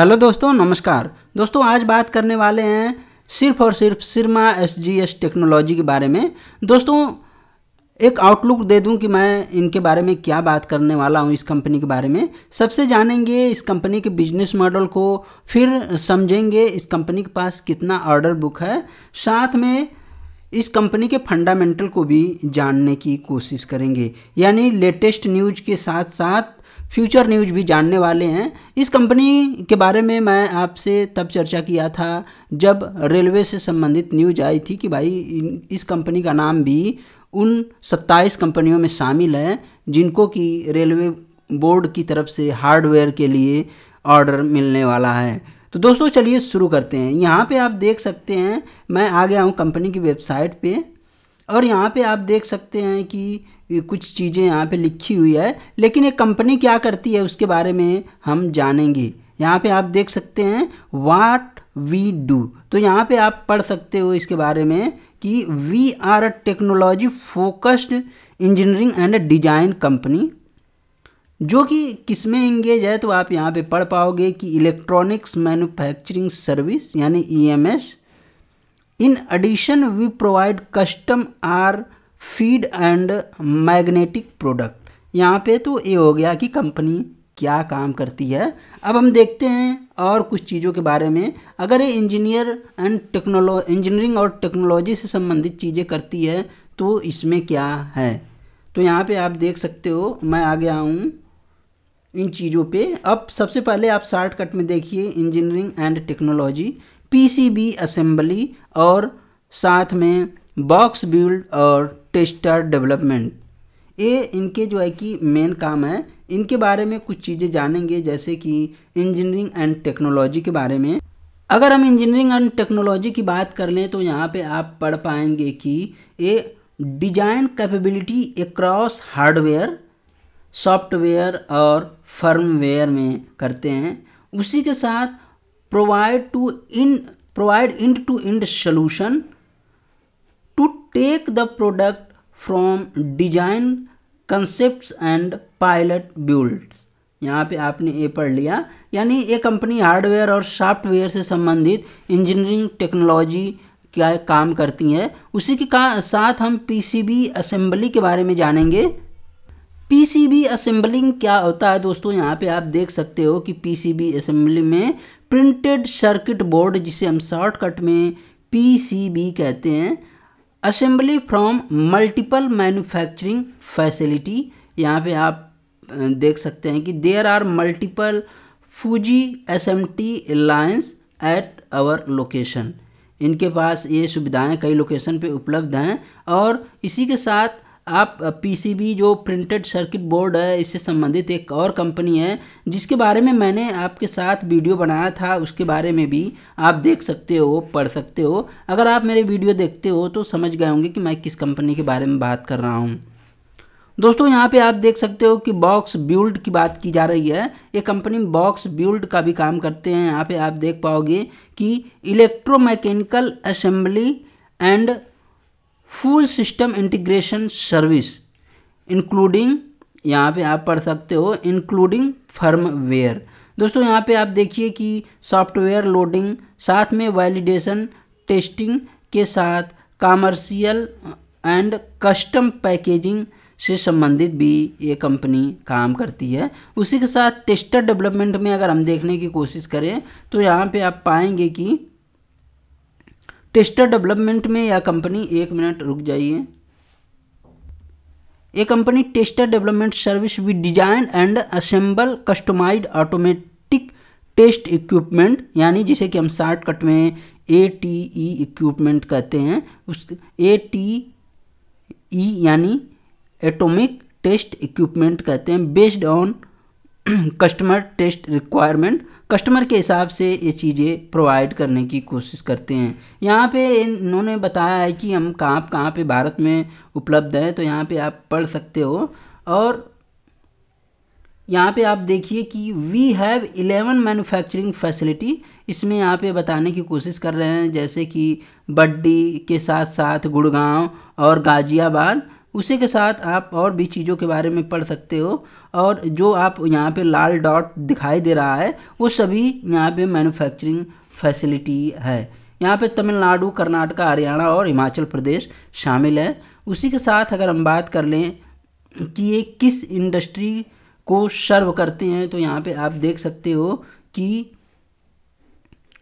hello दोस्तों नमस्कार दोस्तों आज बात करने वाले हैं सिर्फ और सिर्फ Syrma S G S technology के बारे में दोस्तों एक आउटलुक दे दूं कि मैं इनके बारे में क्या बात करने वाला हूं इस कंपनी के बारे में सबसे जानेंगे इस कंपनी के बिजनेस मॉडल को फिर समझेंगे इस कंपनी के पास कितना ऑर्डर बुक है साथ में इस कंपनी के फंडामेंटल को भी जानने की कोशिश करेंगे यानी लेटेस्ट न्यूज के साथ साथ फ्यूचर न्यूज भी जानने वाले हैं इस कंपनी के बारे में मैं आपसे तब चर्चा किया था जब रेलवे से संबंधित न्यूज आई थी कि भाई इस कंपनी का नाम भी उन 27 कंपनियों में शामिल है जिनको कि रेलवे बोर्ड की तरफ से हार्डवेयर के लिए ऑर्डर मिलने वाला है तो दोस्तों चलिए शुरू करते हैं यहाँ पे आप देख सकते हैं मैं आ गया हूँ कंपनी की वेबसाइट पे और यहाँ पे आप देख सकते हैं कि कुछ चीज़ें यहाँ पे लिखी हुई है लेकिन ये कंपनी क्या करती है उसके बारे में हम जानेंगे यहाँ पे आप देख सकते हैं वाट वी डू तो यहाँ पे आप पढ़ सकते हो इसके बारे में कि we are a technology focused engineering and design company जो कि किस में इंगेज है तो आप यहाँ पे पढ़ पाओगे कि इलेक्ट्रॉनिक्स मैन्युफैक्चरिंग सर्विस यानी EMS in addition we provide custom R feed and magnetic product यहाँ पे तो ये हो गया कि कंपनी क्या काम करती है अब हम देखते हैं और कुछ चीज़ों के बारे में अगर ये इंजीनियर एंड टेक्नोलॉ इंजीनियरिंग और टेक्नोलॉजी से संबंधित चीज़ें करती है तो इसमें क्या है तो यहाँ पे आप देख सकते हो मैं आ गया हूँ इन चीज़ों पे अब सबसे पहले आप शॉर्टकट में देखिए engineering and technology PCB assembly और साथ में बॉक्स बिल्ड और टेस्टर डेवलपमेंट ये इनके जो है कि मेन काम है इनके बारे में कुछ चीज़ें जानेंगे जैसे कि इंजीनियरिंग एंड टेक्नोलॉजी के बारे में अगर हम इंजीनियरिंग एंड टेक्नोलॉजी की बात कर लें तो यहाँ पे आप पढ़ पाएंगे कि ये design capability across hardware software और फर्मवेयर में करते हैं उसी के साथ provide to in provide end to end solution to take the product from design concept and pilot builds यहाँ पे आपने ए पढ़ लिया यानी ये कंपनी हार्डवेयर और सॉफ्टवेयर से संबंधित इंजीनियरिंग टेक्नोलॉजी क्या काम करती है उसी के साथ हम पीसीबी असेंबली के बारे में जानेंगे पीसीबी असेंबलिंग क्या होता है दोस्तों यहाँ पे आप देख सकते हो कि पीसीबी असेंबली में प्रिंटेड सर्किट बोर्ड जिसे हम शॉर्टकट में पीसीबी कहते हैं assembly from multiple manufacturing facility यहाँ पे आप देख सकते हैं कि there are multiple Fuji S M T lines at our location इनके पास ये सुविधाएं कई लोकेशन पे उपलब्ध हैं और इसी के साथ आप पीसीबी जो प्रिंटेड सर्किट बोर्ड है इससे संबंधित एक और कंपनी है जिसके बारे में मैंने आपके साथ वीडियो बनाया था उसके बारे में भी आप देख सकते हो पढ़ सकते हो अगर आप मेरे वीडियो देखते हो तो समझ गए होंगे कि मैं किस कंपनी के बारे में बात कर रहा हूँ दोस्तों यहाँ पे आप देख सकते हो कि बॉक्स बिल्ड की बात की जा रही है ये कंपनी बॉक्स बिल्ड का भी काम करते हैं यहाँ पे आप देख पाओगे कि electromechanical assembly and full system integration service including यहाँ पे आप पढ़ सकते हो इंक्लूडिंग फर्मवेयर दोस्तों यहाँ पे आप देखिए कि सॉफ्टवेयर लोडिंग साथ में वैलिडेशन टेस्टिंग के साथ कॉमर्शियल एंड कस्टम पैकेजिंग से संबंधित भी ये कंपनी काम करती है उसी के साथ टेस्टर डेवलपमेंट में अगर हम देखने की कोशिश करें तो यहाँ पे आप पाएंगे कि टेस्टर डेवलपमेंट में या कंपनी एक मिनट रुक जाइए A company tester development service with design and assemble customize automatic test equipment यानी जिसे कि हम शॉर्टकट में ए टी ई इक्विपमेंट कहते हैं उस ए टी ई यानी एटॉमिक टेस्ट इक्विपमेंट कहते हैं based on customer test requirement customer के हिसाब से ये चीज़ें प्रोवाइड करने की कोशिश करते हैं यहाँ पे इन्होंने बताया है कि हम कहाँ कहाँ पे भारत में उपलब्ध हैं तो यहाँ पे आप पढ़ सकते हो और यहाँ पे आप देखिए कि we have eleven manufacturing facility इसमें यहाँ पे बताने की कोशिश कर रहे हैं जैसे कि बड्डी के साथ साथ गुड़गांव और गाज़ियाबाद उसी के साथ आप और भी चीज़ों के बारे में पढ़ सकते हो और जो आप यहाँ पे लाल डॉट दिखाई दे रहा है वो सभी यहाँ पे मैन्युफैक्चरिंग फैसिलिटी है यहाँ पे तमिलनाडु कर्नाटका हरियाणा और हिमाचल प्रदेश शामिल है उसी के साथ अगर हम बात कर लें कि ये किस इंडस्ट्री को सर्व करते हैं तो यहाँ पे आप देख सकते हो कि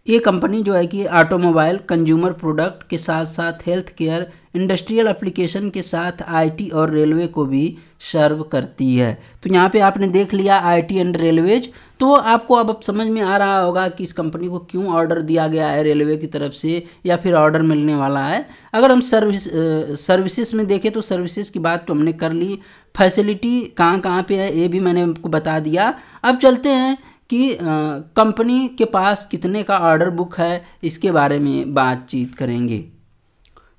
ये कंपनी जो है कि ऑटोमोबाइल कंज्यूमर प्रोडक्ट के साथ साथ हेल्थ केयर इंडस्ट्रियल एप्लीकेशन के साथ आईटी और रेलवे को भी सर्व करती है तो यहाँ पे आपने देख लिया आईटी एंड रेलवेज तो आपको अब अब समझ में आ रहा होगा कि इस कंपनी को क्यों ऑर्डर दिया गया है रेलवे की तरफ से या फिर ऑर्डर मिलने वाला है अगर हम सर्विस सर्विसेज में देखें तो सर्विसेज की बात तो हमने कर ली फैसिलिटी कहाँ कहाँ पे है ये भी मैंने आपको बता दिया अब चलते हैं कि कंपनी के पास कितने का ऑर्डर बुक है इसके बारे में बातचीत करेंगे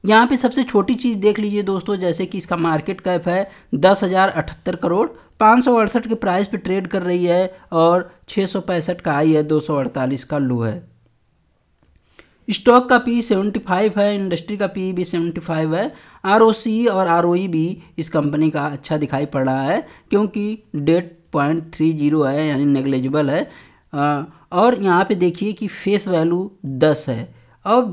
यहाँ पे सबसे छोटी चीज़ देख लीजिए दोस्तों जैसे कि इसका मार्केट कैप है दस हज़ार अठहत्तर करोड़ पाँच सौ अड़सठ के प्राइस पे ट्रेड कर रही है और छः सौ पैंसठ का आई है दो सौ अड़तालीस का लो है स्टॉक का पी सेवेंटी फाइव है इंडस्ट्री का पी भी सेवेंटी फाइव है आर और आर e भी इस कंपनी का अच्छा दिखाई पड़ रहा है क्योंकि डेट पॉइंट थ्री जीरो है यानी नेग्लेजिबल है और यहाँ पे देखिए कि फेस वैल्यू दस है और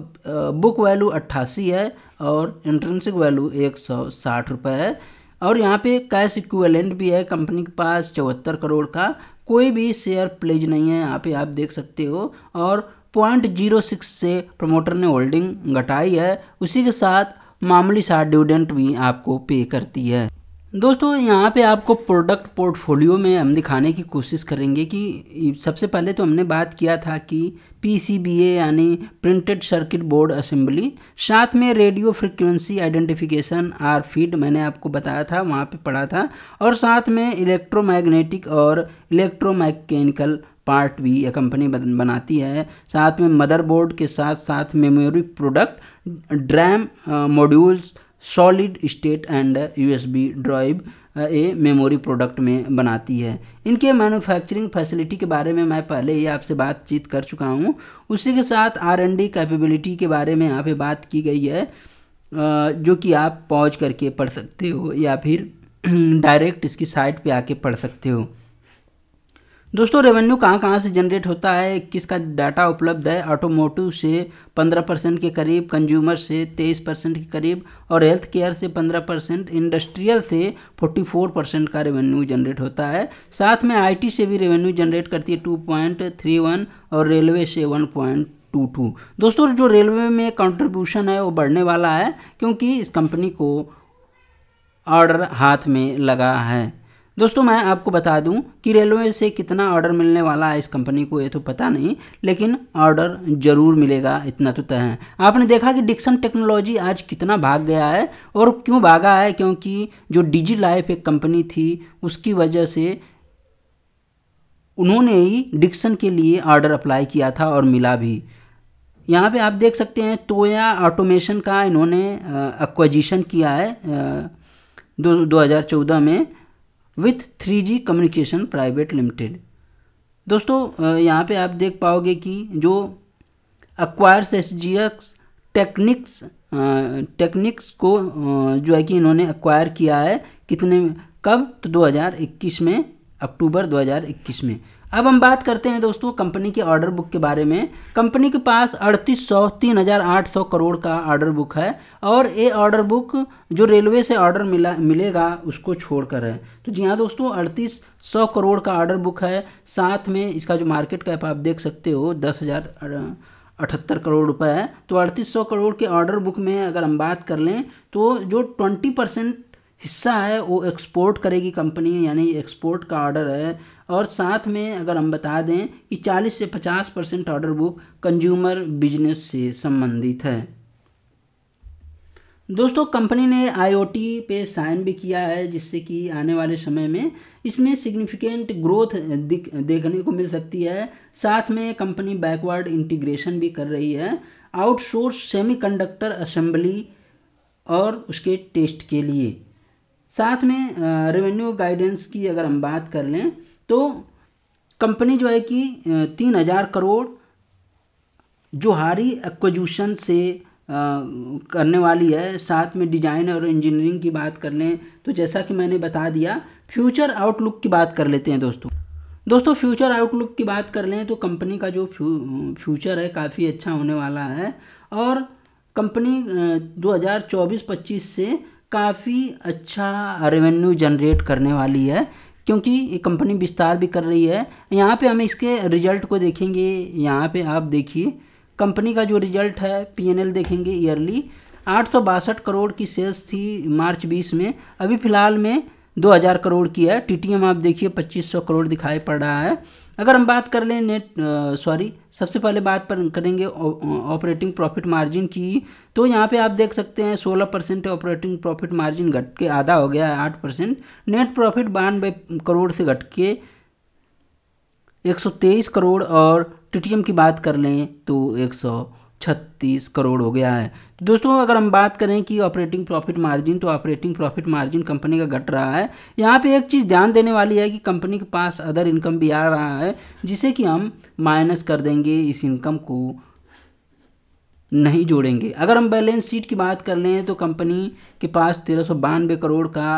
बुक वैल्यू अट्ठासी है और इंट्रेंसिक वैल्यू एक सौ साठ रुपये है और यहाँ पे कैश इक्विवेलेंट भी है कंपनी के पास चौहत्तर करोड़ का कोई भी शेयर प्लेज नहीं है यहाँ पे आप देख सकते हो और पॉइंट जीरो सिक्स से प्रमोटर ने होल्डिंग घटाई है उसी के साथ मामूली सा डिविडेंट भी आपको पे करती है दोस्तों यहाँ पे आपको प्रोडक्ट पोर्टफोलियो में हम दिखाने की कोशिश करेंगे कि सबसे पहले तो हमने बात किया था कि पीसीबीए यानी प्रिंटेड सर्किट बोर्ड असेंबली साथ में radio frequency identification R feed मैंने आपको बताया था वहाँ पे पढ़ा था और साथ में इलेक्ट्रोमैग्नेटिक और इलेक्ट्रोमैकेनिकल पार्ट भी यह कंपनी बनाती है साथ में मदरबोर्ड के साथ साथ memory product DRAM modules uh, solid state and USB drive ए मेमोरी प्रोडक्ट में बनाती है इनके मैन्युफैक्चरिंग फैसिलिटी के बारे में मैं पहले ही आपसे बातचीत कर चुका हूँ उसी के साथ आर एन डी कैपेबिलिटी के बारे में यहाँ पे बात की गई है जो कि आप पॉज करके पढ़ सकते हो या फिर डायरेक्ट इसकी साइट पे आके पढ़ सकते हो दोस्तों रेवेन्यू कहाँ कहाँ से जनरेट होता है किसका डाटा उपलब्ध है ऑटोमोटिव से 15 परसेंट के करीब कंज्यूमर से 23 परसेंट के करीब और हेल्थ केयर से 15 परसेंट इंडस्ट्रियल से 44 परसेंट का रेवेन्यू जनरेट होता है साथ में आईटी से भी रेवेन्यू जनरेट करती है वन और रेलवे से पॉइंट टू टू दोस्तों जो रेलवे में कंट्रीब्यूशन है वो बढ़ने वाला है क्योंकि इस कंपनी को ऑर्डर हाथ में लगा है दोस्तों मैं आपको बता दूं कि रेलवे से कितना ऑर्डर मिलने वाला है इस कंपनी को ये तो पता नहीं लेकिन ऑर्डर ज़रूर मिलेगा इतना तो तय है आपने देखा कि डिक्सन टेक्नोलॉजी आज कितना भाग गया है और क्यों भागा है क्योंकि जो डिजी लाइफ एक कंपनी थी उसकी वजह से उन्होंने ही डिक्सन के लिए ऑर्डर अप्लाई किया था और मिला भी यहाँ पे आप देख सकते हैं तोया ऑटोमेशन का इन्होंने एक्वाजिशन किया है दो दो में with three G communication private limited दोस्तों यहाँ पे आप देख पाओगे कि जो acquires S G X Tekniks Tekniks को जो है कि इन्होंने अक्वायर किया है कितने कब तो 2021 में अक्टूबर 2021 में अब हम बात करते हैं दोस्तों कंपनी के ऑर्डर बुक के बारे में कंपनी के पास अड़तीस सौ तीन हज़ार आठ सौ करोड़ का ऑर्डर बुक है और ये ऑर्डर बुक जो रेलवे से ऑर्डर मिला मिलेगा उसको छोड़कर है तो जी हाँ दोस्तों अड़तीस सौ करोड़ का ऑर्डर बुक है साथ में इसका जो मार्केट कैप आप देख सकते हो दस हज़ार अठहत्तर करोड़ रुपए है तो अड़तीस सौ करोड़ के ऑर्डर बुक में अगर हम बात कर लें तो जो ट्वेंटी परसेंट हिस्सा है वो एक्सपोर्ट करेगी कंपनी यानी एक्सपोर्ट का ऑर्डर है और साथ में अगर हम बता दें कि 40 से 50 percent order book consumer business से संबंधित है दोस्तों कंपनी ने आईओटी पे साइन भी किया है जिससे कि आने वाले समय में इसमें सिग्निफिकेंट ग्रोथ देखने को मिल सकती है साथ में कंपनी बैकवर्ड इंटीग्रेशन भी कर रही है आउटसोर्स सेमीकंडक्टर असेंबली और उसके टेस्ट के लिए साथ में रेवेन्यू गाइडेंस की अगर हम बात कर लें तो कंपनी जो है कि तीन हज़ार करोड़ जोहारी एक्वजूशन से करने वाली है साथ में डिजाइन और इंजीनियरिंग की बात कर लें तो जैसा कि मैंने बता दिया फ्यूचर आउटलुक की बात कर लेते हैं दोस्तों दोस्तों फ्यूचर आउटलुक की बात कर लें तो कंपनी का जो फ्यूचर है काफ़ी अच्छा होने वाला है और कंपनी 2024-25 से काफ़ी अच्छा रेवेन्यू जनरेट करने वाली है क्योंकि ये कंपनी विस्तार भी कर रही है यहाँ पे हम इसके रिजल्ट को देखेंगे यहाँ पे आप देखिए कंपनी का जो रिजल्ट है पीएनएल देखेंगे ईयरली आठ सौ बासठ करोड़ की सेल्स थी मार्च बीस में अभी फ़िलहाल में दो हज़ार करोड़ की है टीटीएम आप देखिए पच्चीस सौ करोड़ दिखाई पड़ रहा है अगर हम बात कर लें नेट सॉरी सबसे पहले बात पर करेंगे ऑपरेटिंग प्रॉफिट मार्जिन की तो यहाँ पे आप देख सकते हैं 16 परसेंट ऑपरेटिंग प्रॉफिट मार्जिन घट के आधा हो गया है आठ परसेंट नेट प्रॉफिट बानवे करोड़ से घट के 123 करोड़ और टीटीएम की बात कर लें तो 100 छत्तीस करोड़ हो गया है तो दोस्तों अगर हम बात करें कि ऑपरेटिंग प्रॉफिट मार्जिन तो ऑपरेटिंग प्रॉफिट मार्जिन कंपनी का घट रहा है यहाँ पे एक चीज़ ध्यान देने वाली है कि कंपनी के पास अदर इनकम भी आ रहा है जिसे कि हम माइनस कर देंगे इस इनकम को नहीं जोड़ेंगे अगर हम बैलेंस शीट की बात कर लें तो कंपनी के पास तेरह करोड़ का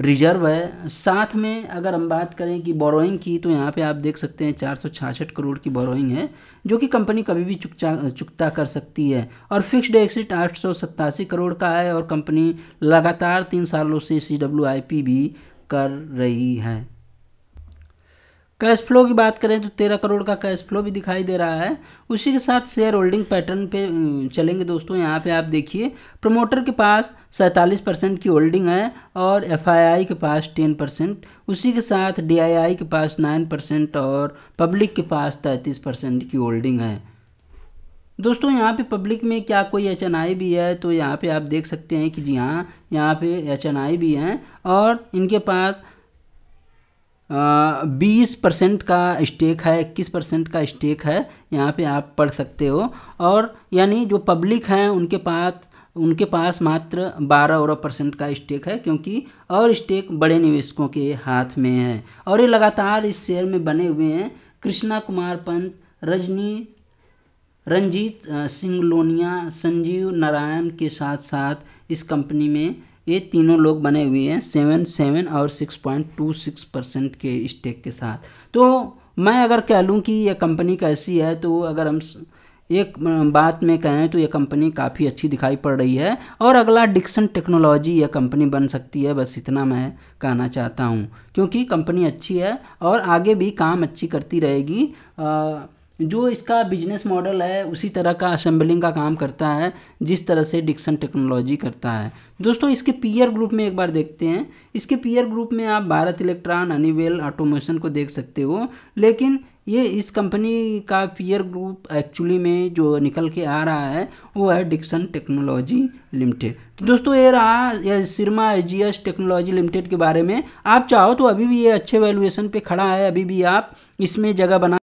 रिजर्व है साथ में अगर हम बात करें कि बोरोइंग की तो यहाँ पे आप देख सकते हैं चार करोड़ की बोरोइंग है जो कि कंपनी कभी भी चुकचा चुकता कर सकती है और फिक्स्ड एक्सिट आठ करोड़ का है और कंपनी लगातार तीन सालों से सी भी कर रही है कैश फ्लो की बात करें तो तेरह करोड़ का कैश फ्लो भी दिखाई दे रहा है उसी के साथ शेयर होल्डिंग पैटर्न पे चलेंगे दोस्तों यहाँ पे आप देखिए प्रमोटर के पास सैंतालीस परसेंट की होल्डिंग है और एफआईआई के पास टेन परसेंट उसी के साथ डीआईआई के पास नाइन परसेंट और पब्लिक के पास तैंतीस परसेंट की होल्डिंग है दोस्तों यहाँ पे पब्लिक में क्या कोई एच भी है तो यहाँ पे आप देख सकते हैं कि जी हाँ यहाँ पे एच भी हैं और इनके पास बीस परसेंट का स्टेक है इक्कीस परसेंट का स्टेक है यहाँ पे आप पढ़ सकते हो और यानी जो पब्लिक हैं उनके पास उनके पास मात्र बारह और परसेंट का स्टेक है क्योंकि और स्टेक बड़े निवेशकों के हाथ में है और ये लगातार इस शेयर में बने हुए हैं कृष्णा कुमार पंत रजनी रंजीत सिंह लोनिया संजीव नारायण के साथ साथ इस कंपनी में ये तीनों लोग बने हुए हैं सेवन सेवन और six point two six percent के स्टेक के साथ तो मैं अगर कह लूँ कि यह कंपनी कैसी है तो अगर हम एक बात में कहें तो यह कंपनी काफ़ी अच्छी दिखाई पड़ रही है और अगला डिक्सन टेक्नोलॉजी यह कंपनी बन सकती है बस इतना मैं कहना चाहता हूँ क्योंकि कंपनी अच्छी है और आगे भी काम अच्छी करती रहेगी आ, जो इसका बिजनेस मॉडल है उसी तरह का असेंबलिंग का काम करता है जिस तरह से डिक्सन टेक्नोलॉजी करता है दोस्तों इसके पीयर ग्रुप में एक बार देखते हैं इसके पीयर ग्रुप में आप भारत इलेक्ट्रॉन अनिवेल ऑटोमेशन को देख सकते हो लेकिन ये इस कंपनी का पीयर ग्रुप एक्चुअली में जो निकल के आ रहा है वो है डिक्सन टेक्नोलॉजी लिमिटेड तो दोस्तों ये रहा ये सिरमा एच टेक्नोलॉजी लिमिटेड के बारे में आप चाहो तो अभी भी ये अच्छे वैल्यूएशन पे खड़ा है अभी भी आप इसमें जगह बना